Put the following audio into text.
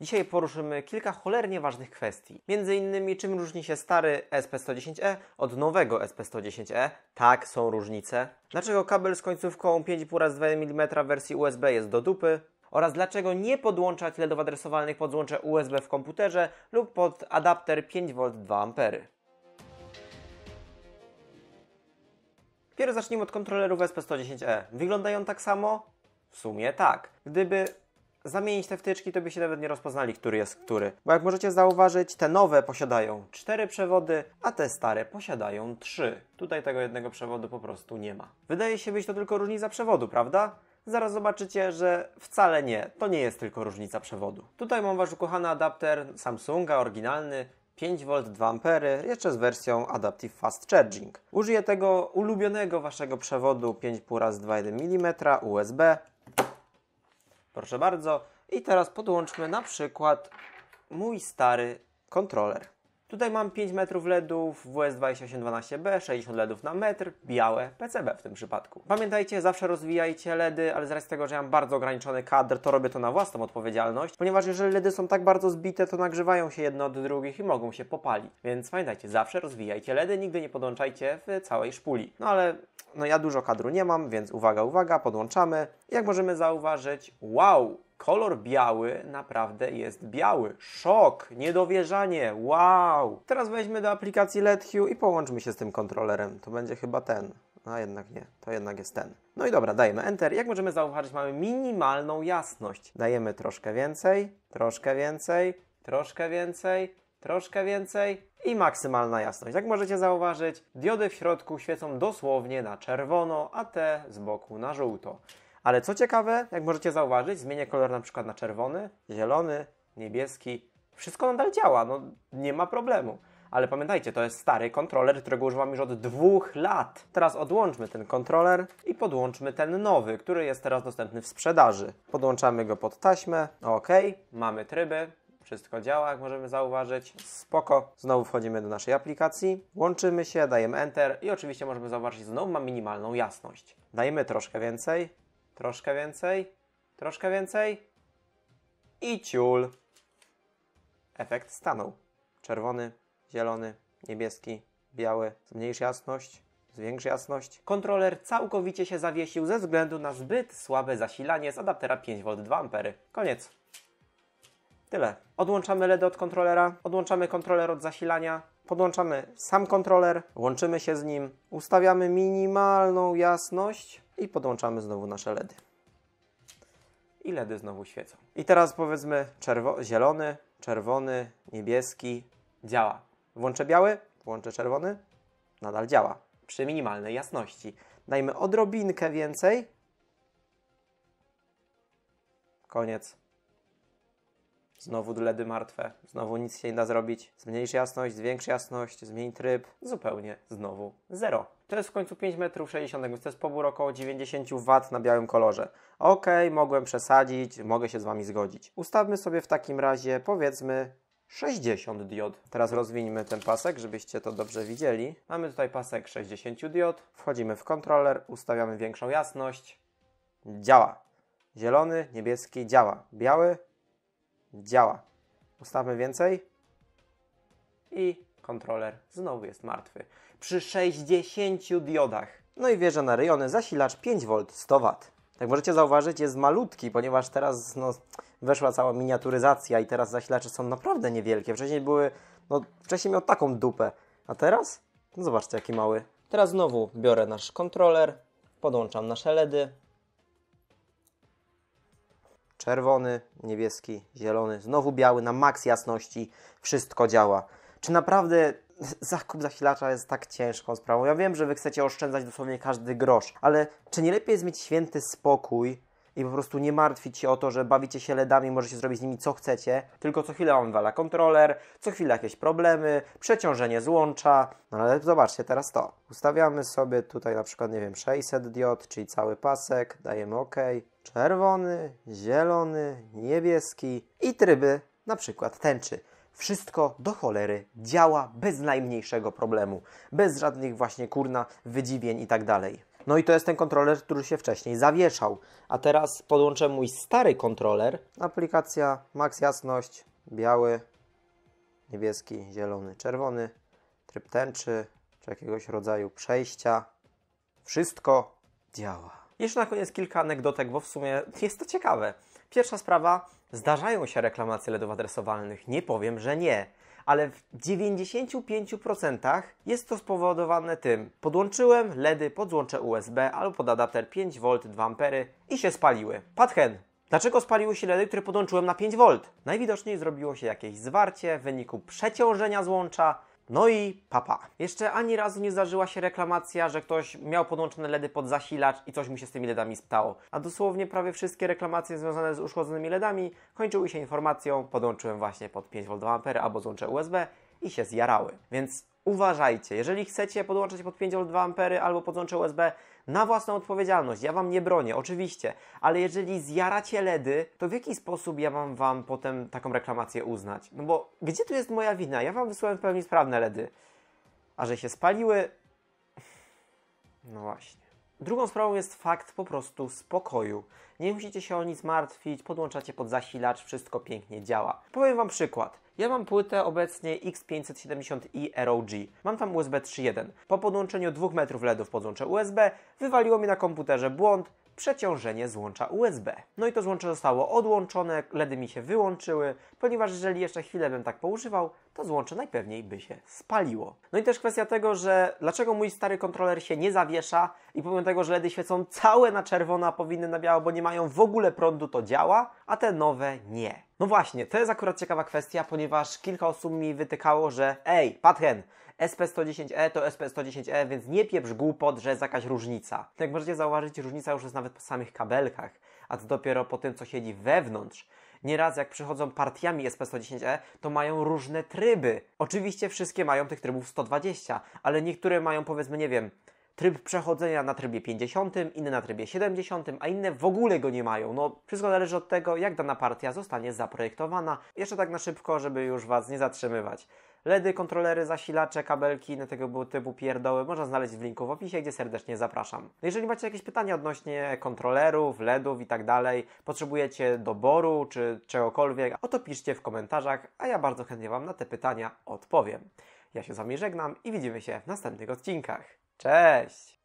Dzisiaj poruszymy kilka cholernie ważnych kwestii. Między innymi czym różni się stary SP110E od nowego SP110E. Tak, są różnice. Dlaczego kabel z końcówką 5,5 x 2 mm w wersji USB jest do dupy? Oraz dlaczego nie podłączać LEDów adresowanych pod złącze USB w komputerze lub pod adapter 5V 2A. Pierwszy zacznijmy od kontrolerów SP110E. Wyglądają tak samo? W sumie tak. Gdyby zamienić te wtyczki, to by się nawet nie rozpoznali, który jest który. Bo jak możecie zauważyć, te nowe posiadają 4 przewody, a te stare posiadają 3. Tutaj tego jednego przewodu po prostu nie ma. Wydaje się być to tylko różnica przewodu, prawda? Zaraz zobaczycie, że wcale nie. To nie jest tylko różnica przewodu. Tutaj mam Wasz ukochany adapter Samsunga, oryginalny, 5V 2A, jeszcze z wersją Adaptive Fast Charging. Użyję tego ulubionego waszego przewodu 5,5 x 2,1 mm USB Proszę bardzo. I teraz podłączmy na przykład mój stary kontroler. Tutaj mam 5 metrów LEDów, WS2812B, 60 LEDów na metr, białe, PCB w tym przypadku. Pamiętajcie, zawsze rozwijajcie LEDy, ale z racji tego, że ja mam bardzo ograniczony kadr, to robię to na własną odpowiedzialność, ponieważ jeżeli LEDy są tak bardzo zbite, to nagrzewają się jedno od drugich i mogą się popalić. Więc pamiętajcie, zawsze rozwijajcie LEDy, nigdy nie podłączajcie w całej szpuli. No ale no ja dużo kadru nie mam, więc uwaga, uwaga, podłączamy. Jak możemy zauważyć, wow, kolor biały naprawdę jest biały. Szok, niedowierzanie, wow! Teraz weźmy do aplikacji LED Hue i połączmy się z tym kontrolerem. To będzie chyba ten. A jednak nie, to jednak jest ten. No i dobra, dajemy Enter. Jak możemy zauważyć, mamy minimalną jasność. Dajemy troszkę więcej, troszkę więcej, troszkę więcej, troszkę więcej i maksymalna jasność. Jak możecie zauważyć, diody w środku świecą dosłownie na czerwono, a te z boku na żółto. Ale co ciekawe, jak możecie zauważyć, zmienię kolor na przykład na czerwony, zielony, niebieski. Wszystko nadal działa, no nie ma problemu. Ale pamiętajcie, to jest stary kontroler, którego używam już od dwóch lat. Teraz odłączmy ten kontroler i podłączmy ten nowy, który jest teraz dostępny w sprzedaży. Podłączamy go pod taśmę. OK, mamy tryby. Wszystko działa, jak możemy zauważyć. Spoko. Znowu wchodzimy do naszej aplikacji, łączymy się, dajemy Enter i oczywiście możemy zauważyć, że znowu ma minimalną jasność. Dajemy troszkę więcej. Troszkę więcej. Troszkę więcej. I ciul. Efekt stanął. Czerwony, zielony, niebieski, biały. Zmniejsz jasność, zwiększ jasność. Kontroler całkowicie się zawiesił ze względu na zbyt słabe zasilanie z adaptera 5V 2A. Koniec. Tyle. Odłączamy LED od kontrolera, odłączamy kontroler od zasilania, podłączamy sam kontroler, łączymy się z nim, ustawiamy minimalną jasność, i podłączamy znowu nasze LEDy. I LEDy znowu świecą. I teraz powiedzmy czerwo- zielony, czerwony, niebieski, działa. Włączę biały, włączę czerwony, nadal działa. Przy minimalnej jasności. Dajmy odrobinkę więcej. Koniec. Znowu LEDy martwe, znowu nic się nie da zrobić. Zmniejsz jasność, zwiększ jasność, zmień tryb. Zupełnie znowu zero. To jest w końcu 5 metrów 60, więc to jest pobór około 90 W na białym kolorze. Ok, mogłem przesadzić, mogę się z Wami zgodzić. Ustawmy sobie w takim razie, powiedzmy, 60 diod. Teraz rozwiniemy ten pasek, żebyście to dobrze widzieli. Mamy tutaj pasek 60 diod. Wchodzimy w kontroler, ustawiamy większą jasność. Działa. Zielony, niebieski działa. Biały działa. Ustawmy więcej i kontroler znowu jest martwy. Przy 60 diodach. No i wieża na rejony, zasilacz 5V 100W. Jak możecie zauważyć, jest malutki, ponieważ teraz no, weszła cała miniaturyzacja i teraz zasilacze są naprawdę niewielkie. Wcześniej były, no wcześniej miał taką dupę, a teraz? No zobaczcie jaki mały. Teraz znowu biorę nasz kontroler, podłączam nasze LEDy, czerwony, niebieski, zielony, znowu biały, na maks jasności, wszystko działa. Czy naprawdę zakup zasilacza jest tak ciężką sprawą? Ja wiem, że Wy chcecie oszczędzać dosłownie każdy grosz, ale czy nie lepiej jest mieć święty spokój i po prostu nie martwić się o to, że bawicie się LEDami, możecie zrobić z nimi co chcecie, tylko co chwilę on wala kontroler, co chwilę jakieś problemy, przeciążenie złącza. No ale zobaczcie teraz to. Ustawiamy sobie tutaj na przykład, nie wiem, 600 diod, czyli cały pasek, dajemy OK. Czerwony, zielony, niebieski i tryby na przykład tęczy. Wszystko do cholery działa bez najmniejszego problemu, bez żadnych właśnie kurna wydziwień i tak dalej. No i to jest ten kontroler, który się wcześniej zawieszał. A teraz podłączę mój stary kontroler. Aplikacja Max Jasność, biały, niebieski, zielony, czerwony, tryb tęczy, czy jakiegoś rodzaju przejścia. Wszystko działa. Jeszcze na koniec kilka anegdotek, bo w sumie jest to ciekawe. Pierwsza sprawa, zdarzają się reklamacje LEDów adresowalnych, nie powiem, że nie, ale w 95% jest to spowodowane tym, podłączyłem LEDy pod złącze USB albo pod adapter 5V 2A i się spaliły. Patchen, Dlaczego spaliły się LEDy, które podłączyłem na 5V? Najwidoczniej zrobiło się jakieś zwarcie w wyniku przeciążenia złącza, no i papa. Jeszcze ani razu nie zdarzyła się reklamacja, że ktoś miał podłączone LEDy pod zasilacz i coś mu się z tymi LEDami stało. A dosłownie prawie wszystkie reklamacje związane z uszkodzonymi LEDami kończyły się informacją: podłączyłem właśnie pod 5V a albo złącze USB i się zjarały. Więc uważajcie. Jeżeli chcecie podłączać pod 5V 2A albo podłącze USB, na własną odpowiedzialność, ja Wam nie bronię, oczywiście, ale jeżeli zjaracie LEDy, to w jaki sposób ja mam Wam potem taką reklamację uznać? No bo gdzie tu jest moja wina? Ja Wam wysłałem w pełni sprawne LEDy, a że się spaliły... No właśnie. Drugą sprawą jest fakt po prostu spokoju. Nie musicie się o nic martwić, podłączacie pod zasilacz, wszystko pięknie działa. Powiem Wam przykład. Ja mam płytę obecnie X570i ROG. Mam tam USB 3.1. Po podłączeniu 2 metrów LEDów podłączę USB, wywaliło mi na komputerze błąd, przeciążenie złącza USB. No i to złącze zostało odłączone, LEDy mi się wyłączyły, ponieważ jeżeli jeszcze chwilę bym tak poużywał, to złącze najpewniej by się spaliło. No i też kwestia tego, że dlaczego mój stary kontroler się nie zawiesza i pomimo tego, że LEDy świecą całe na czerwono, a powinny na biało, bo nie mają w ogóle prądu, to działa, a te nowe nie. No właśnie, to jest akurat ciekawa kwestia, ponieważ kilka osób mi wytykało, że ej, Patchen, SP110E to SP110E, więc nie pieprz głupot, że jest jakaś różnica. Jak możecie zauważyć, różnica już jest nawet po samych kabelkach, a to dopiero po tym, co siedzi wewnątrz. Nieraz jak przychodzą partiami SP110E, to mają różne tryby. Oczywiście wszystkie mają tych trybów 120, ale niektóre mają powiedzmy, nie wiem, tryb przechodzenia na trybie 50, inne na trybie 70, a inne w ogóle go nie mają. No, wszystko zależy od tego, jak dana partia zostanie zaprojektowana. Jeszcze tak na szybko, żeby już Was nie zatrzymywać. LEDy, kontrolery, zasilacze, kabelki, na tego typu pierdoły można znaleźć w linku w opisie, gdzie serdecznie zapraszam. No, jeżeli macie jakieś pytania odnośnie kontrolerów, LEDów i tak dalej, potrzebujecie doboru czy czegokolwiek, o to piszcie w komentarzach, a ja bardzo chętnie Wam na te pytania odpowiem. Ja się z Wami żegnam i widzimy się w następnych odcinkach. Cześć!